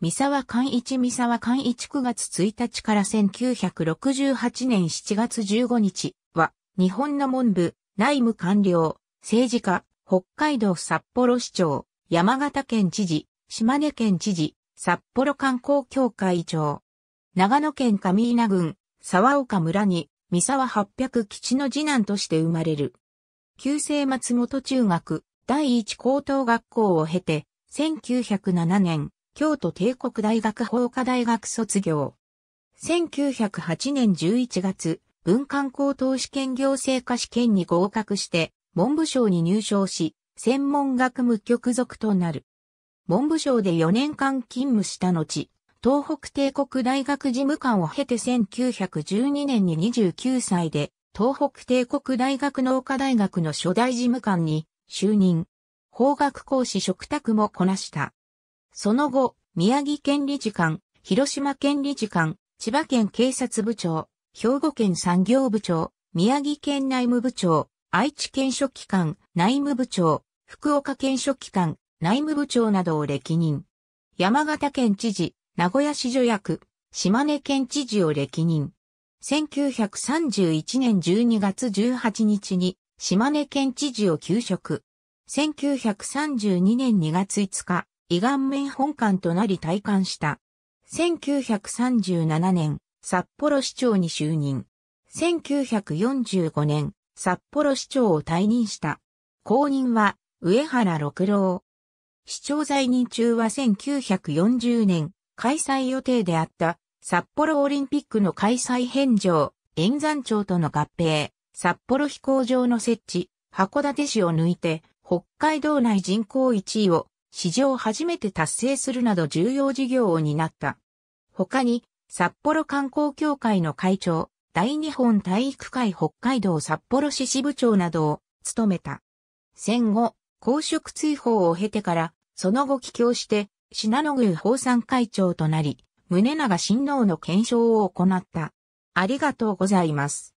三沢寛一三沢寛一9月1日から1968年7月15日は、日本の文部、内務官僚、政治家、北海道札幌市長、山形県知事、島根県知事、札幌観光協会長、長野県上稲郡、沢岡村に、三沢八百吉の次男として生まれる。旧制松本中学、第一高等学校を経て、1907年、京都帝国大学法科大学卒業。1908年11月、文官高等試験行政科試験に合格して、文部省に入省し、専門学務局属となる。文部省で4年間勤務した後、東北帝国大学事務官を経て1912年に29歳で、東北帝国大学農科大学の初代事務官に就任。法学講師嘱託もこなした。その後、宮城県理事官、広島県理事官、千葉県警察部長、兵庫県産業部長、宮城県内務部長、愛知県書記官、内務部長、福岡県書記官、内務部長などを歴任。山形県知事、名古屋市助役、島根県知事を歴任。1931年12月18日に、島根県知事を休職。1932年2月5日、胃顔面本館となり退官した。1937年、札幌市長に就任。1945年、札幌市長を退任した。後任は、上原六郎。市長在任中は1940年、開催予定であった、札幌オリンピックの開催返上、沿山町との合併、札幌飛行場の設置、函館市を抜いて、北海道内人口1位を史上初めて達成するなど重要事業を担った。他に、札幌観光協会の会長、大日本体育会北海道札幌市支部長などを務めた。戦後、公職追放を経てから、その後帰郷して、品野宮法産会長となり、宗長親王の検証を行った。ありがとうございます。